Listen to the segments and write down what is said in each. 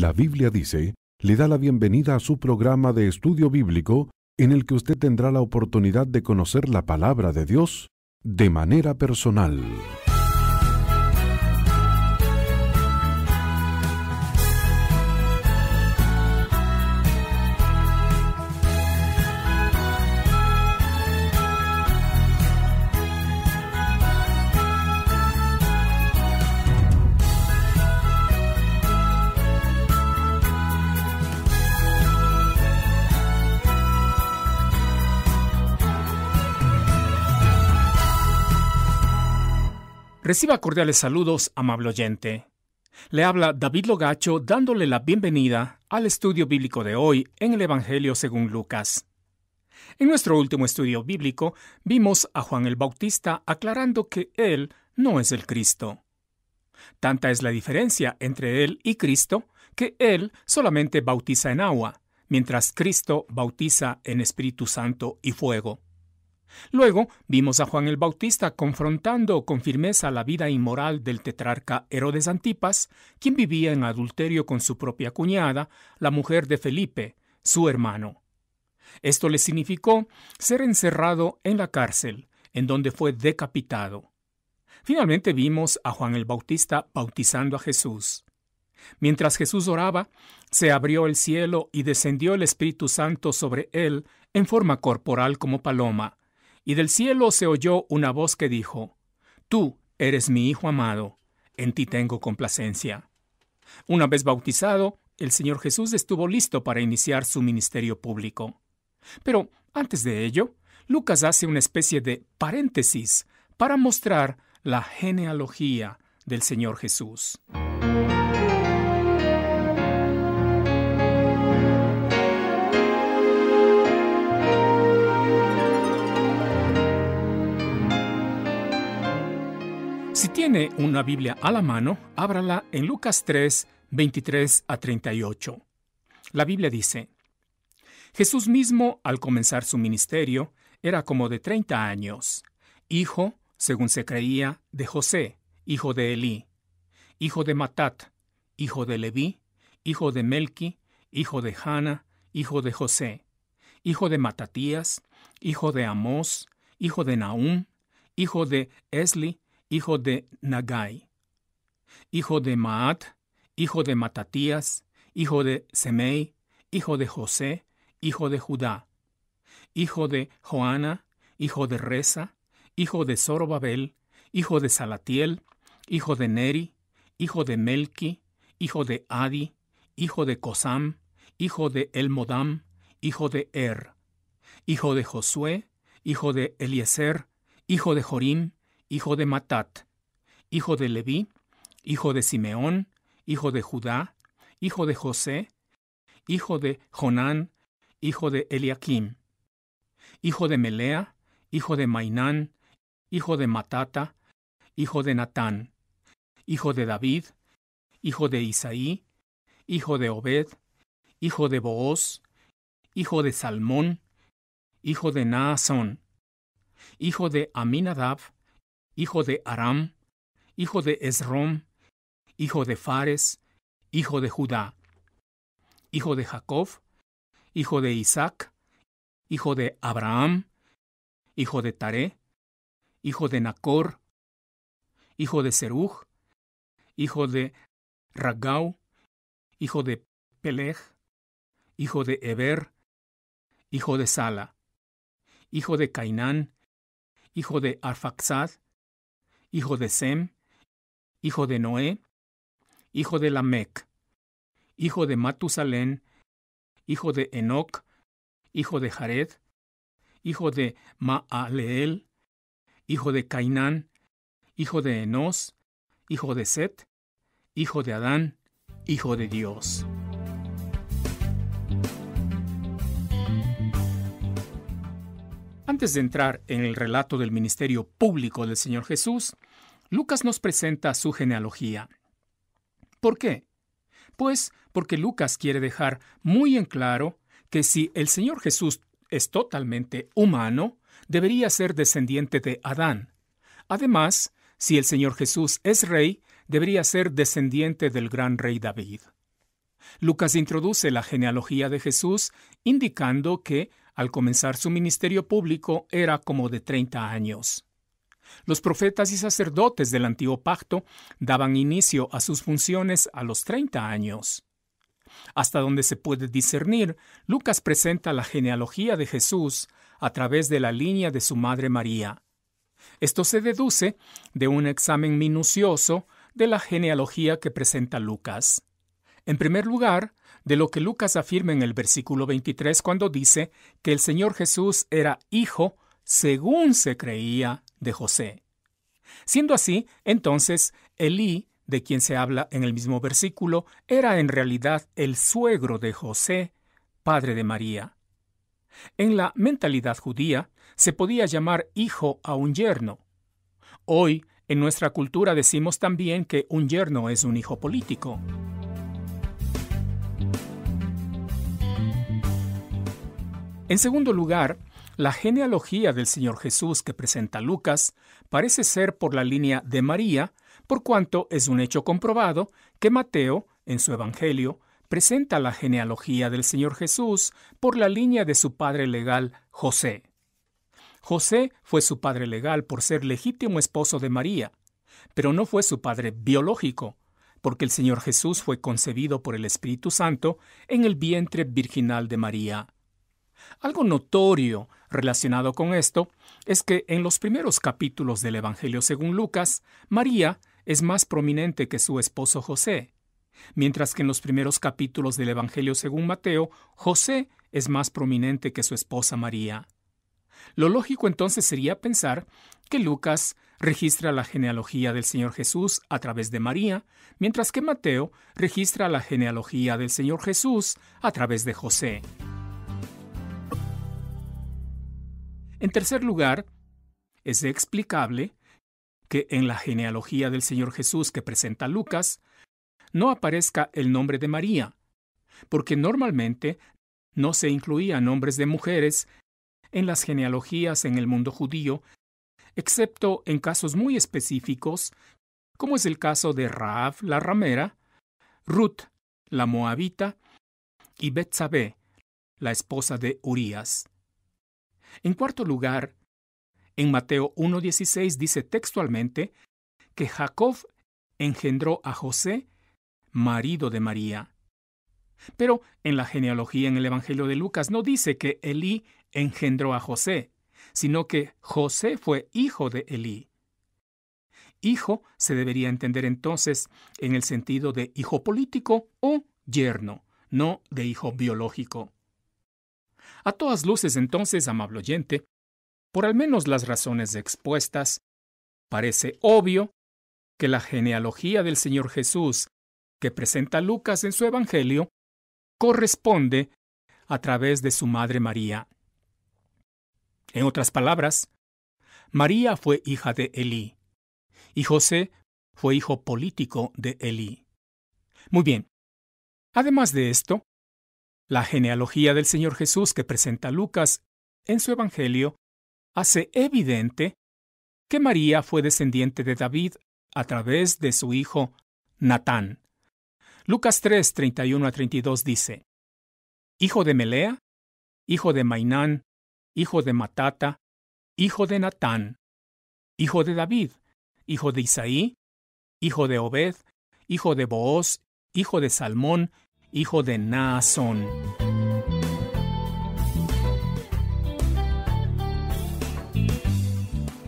La Biblia dice, le da la bienvenida a su programa de estudio bíblico en el que usted tendrá la oportunidad de conocer la palabra de Dios de manera personal. Reciba cordiales saludos, amable oyente. Le habla David Logacho dándole la bienvenida al estudio bíblico de hoy en el Evangelio según Lucas. En nuestro último estudio bíblico vimos a Juan el Bautista aclarando que él no es el Cristo. Tanta es la diferencia entre él y Cristo que él solamente bautiza en agua, mientras Cristo bautiza en Espíritu Santo y fuego. Luego vimos a Juan el Bautista confrontando con firmeza la vida inmoral del tetrarca Herodes Antipas, quien vivía en adulterio con su propia cuñada, la mujer de Felipe, su hermano. Esto le significó ser encerrado en la cárcel, en donde fue decapitado. Finalmente vimos a Juan el Bautista bautizando a Jesús. Mientras Jesús oraba, se abrió el cielo y descendió el Espíritu Santo sobre él en forma corporal como paloma y del cielo se oyó una voz que dijo, Tú eres mi Hijo amado, en ti tengo complacencia. Una vez bautizado, el Señor Jesús estuvo listo para iniciar su ministerio público. Pero antes de ello, Lucas hace una especie de paréntesis para mostrar la genealogía del Señor Jesús. tiene una Biblia a la mano, ábrala en Lucas 3, 23 a 38. La Biblia dice, Jesús mismo, al comenzar su ministerio, era como de 30 años, hijo, según se creía, de José, hijo de Elí, hijo de Matat, hijo de Leví, hijo de Melqui, hijo de Hanna, hijo de José, hijo de Matatías, hijo de Amós, hijo de Naúm, hijo de Esli, hijo de Nagai, hijo de Maat, hijo de Matatías, hijo de Semei, hijo de José, hijo de Judá, hijo de Joana, hijo de Reza, hijo de Zorobabel, hijo de Salatiel, hijo de Neri, hijo de Melki, hijo de Adi, hijo de Cosam, hijo de Elmodam, hijo de Er, hijo de Josué, hijo de Eliezer, hijo de Jorim, hijo de Matat, hijo de Leví, hijo de Simeón, hijo de Judá, hijo de José, hijo de Jonán, hijo de Eliakim, hijo de Melea, hijo de Mainán, hijo de Matata, hijo de Natán, hijo de David, hijo de Isaí, hijo de Obed, hijo de Booz, hijo de Salmón, hijo de Naasón, hijo de Aminadab, hijo de Aram, hijo de Esrom, hijo de Fares, hijo de Judá, hijo de Jacob, hijo de Isaac, hijo de Abraham, hijo de Taré, hijo de Nacor, hijo de Seruj, hijo de Ragau, hijo de Peleg, hijo de Eber, hijo de Sala, hijo de Cainán, hijo de Arfaxad, hijo de Sem, hijo de Noé, hijo de Lamec, hijo de Matusalén, hijo de Enoch, hijo de Jared, hijo de Maaleel, hijo de Cainán, hijo de Enos, hijo de Set, hijo de Adán, hijo de Dios. Antes de entrar en el relato del ministerio público del Señor Jesús, Lucas nos presenta su genealogía. ¿Por qué? Pues porque Lucas quiere dejar muy en claro que si el Señor Jesús es totalmente humano, debería ser descendiente de Adán. Además, si el Señor Jesús es rey, debería ser descendiente del gran rey David. Lucas introduce la genealogía de Jesús indicando que al comenzar su ministerio público era como de 30 años. Los profetas y sacerdotes del antiguo pacto daban inicio a sus funciones a los 30 años. Hasta donde se puede discernir, Lucas presenta la genealogía de Jesús a través de la línea de su madre María. Esto se deduce de un examen minucioso de la genealogía que presenta Lucas. En primer lugar, de lo que Lucas afirma en el versículo 23 cuando dice que el Señor Jesús era hijo según se creía de José. Siendo así, entonces, Elí, de quien se habla en el mismo versículo, era en realidad el suegro de José, padre de María. En la mentalidad judía, se podía llamar hijo a un yerno. Hoy, en nuestra cultura decimos también que un yerno es un hijo político. En segundo lugar, la genealogía del Señor Jesús que presenta Lucas parece ser por la línea de María, por cuanto es un hecho comprobado que Mateo, en su Evangelio, presenta la genealogía del Señor Jesús por la línea de su padre legal, José. José fue su padre legal por ser legítimo esposo de María, pero no fue su padre biológico, porque el Señor Jesús fue concebido por el Espíritu Santo en el vientre virginal de María. Algo notorio relacionado con esto es que en los primeros capítulos del Evangelio según Lucas, María es más prominente que su esposo José, mientras que en los primeros capítulos del Evangelio según Mateo, José es más prominente que su esposa María. Lo lógico entonces sería pensar que Lucas registra la genealogía del Señor Jesús a través de María, mientras que Mateo registra la genealogía del Señor Jesús a través de José. En tercer lugar, es explicable que en la genealogía del Señor Jesús que presenta Lucas no aparezca el nombre de María, porque normalmente no se incluían nombres de mujeres en las genealogías en el mundo judío, excepto en casos muy específicos, como es el caso de Raab la ramera, Ruth la moabita y Betsabé, la esposa de Urías. En cuarto lugar, en Mateo 1.16 dice textualmente que Jacob engendró a José, marido de María. Pero en la genealogía en el Evangelio de Lucas no dice que Elí engendró a José, sino que José fue hijo de Elí. Hijo se debería entender entonces en el sentido de hijo político o yerno, no de hijo biológico. A todas luces entonces, amable oyente, por al menos las razones expuestas, parece obvio que la genealogía del Señor Jesús que presenta Lucas en su Evangelio corresponde a través de su madre María. En otras palabras, María fue hija de Elí y José fue hijo político de Elí. Muy bien. Además de esto, la genealogía del Señor Jesús que presenta Lucas en su Evangelio hace evidente que María fue descendiente de David a través de su hijo Natán. Lucas 3, 31 a 32 dice, Hijo de Melea, hijo de Mainán, hijo de Matata, hijo de Natán, hijo de David, hijo de Isaí, hijo de Obed, hijo de Booz, hijo de Salmón, hijo de Naasón.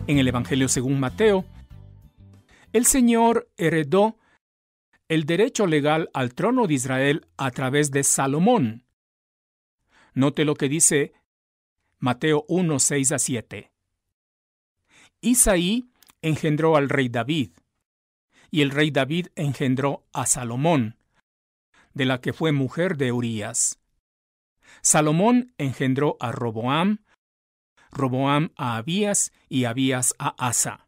En el Evangelio según Mateo, el Señor heredó el derecho legal al trono de Israel a través de Salomón. Note lo que dice Mateo 1, 6 a 7. Isaí engendró al rey David, y el rey David engendró a Salomón, de la que fue mujer de Urías. Salomón engendró a Roboam, Roboam a Abías y Abías a Asa.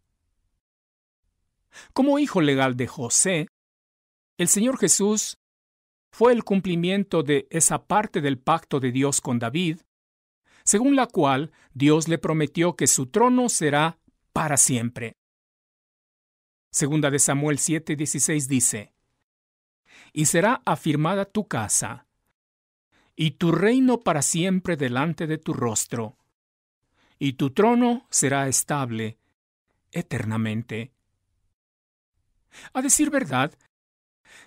Como hijo legal de José, el Señor Jesús fue el cumplimiento de esa parte del pacto de Dios con David, según la cual Dios le prometió que su trono será para siempre. Segunda de Samuel 7:16 dice, y será afirmada tu casa, y tu reino para siempre delante de tu rostro, y tu trono será estable eternamente. A decir verdad,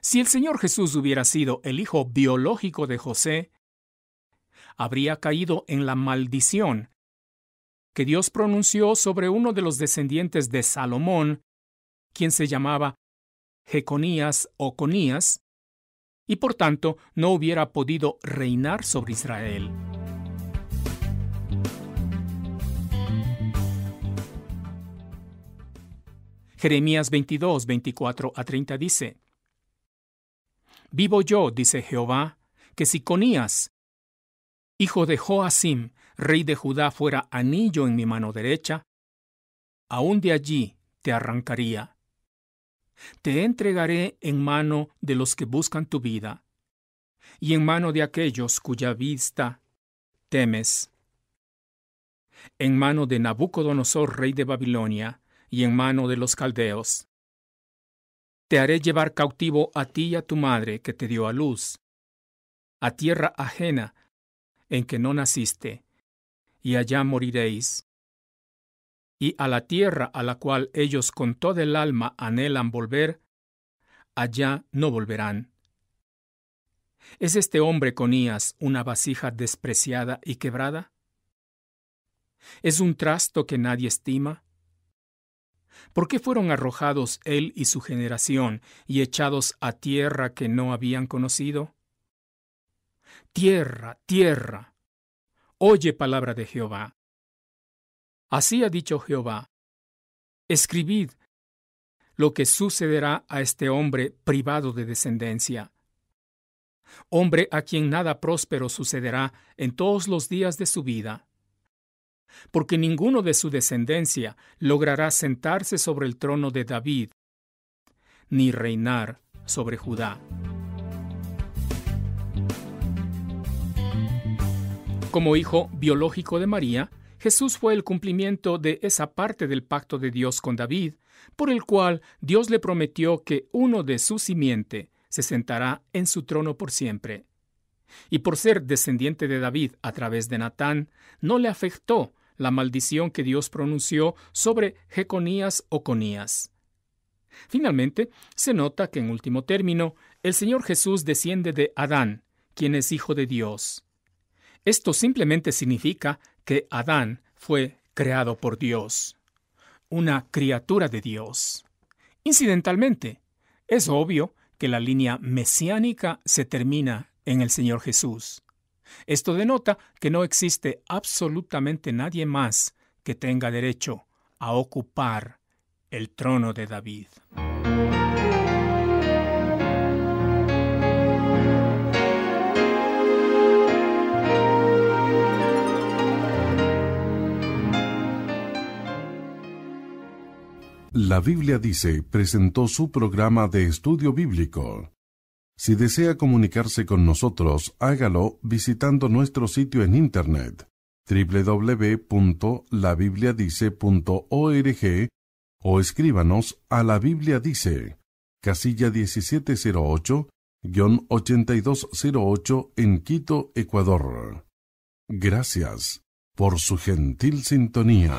si el Señor Jesús hubiera sido el hijo biológico de José, habría caído en la maldición que Dios pronunció sobre uno de los descendientes de Salomón, quien se llamaba Jeconías o Conías, y por tanto no hubiera podido reinar sobre Israel. Jeremías 22, 24 a 30 dice, Vivo yo, dice Jehová, que si Conías, hijo de Joacim, rey de Judá, fuera anillo en mi mano derecha, aún de allí te arrancaría te entregaré en mano de los que buscan tu vida, y en mano de aquellos cuya vista temes, en mano de Nabucodonosor, rey de Babilonia, y en mano de los caldeos. Te haré llevar cautivo a ti y a tu madre que te dio a luz, a tierra ajena en que no naciste, y allá moriréis y a la tierra a la cual ellos con toda el alma anhelan volver, allá no volverán. ¿Es este hombre Conías una vasija despreciada y quebrada? ¿Es un trasto que nadie estima? ¿Por qué fueron arrojados él y su generación y echados a tierra que no habían conocido? Tierra, tierra, oye palabra de Jehová Así ha dicho Jehová, escribid lo que sucederá a este hombre privado de descendencia, hombre a quien nada próspero sucederá en todos los días de su vida, porque ninguno de su descendencia logrará sentarse sobre el trono de David, ni reinar sobre Judá. Como hijo biológico de María, Jesús fue el cumplimiento de esa parte del pacto de Dios con David, por el cual Dios le prometió que uno de su simiente se sentará en su trono por siempre. Y por ser descendiente de David a través de Natán, no le afectó la maldición que Dios pronunció sobre Jeconías o Conías. Finalmente, se nota que en último término, el Señor Jesús desciende de Adán, quien es hijo de Dios. Esto simplemente significa que Adán fue creado por Dios, una criatura de Dios. Incidentalmente, es obvio que la línea mesiánica se termina en el Señor Jesús. Esto denota que no existe absolutamente nadie más que tenga derecho a ocupar el trono de David. La Biblia dice presentó su programa de estudio bíblico. Si desea comunicarse con nosotros, hágalo visitando nuestro sitio en Internet www.labibliadice.org o escríbanos a la Biblia dice, casilla 1708-8208 en Quito, Ecuador. Gracias por su gentil sintonía.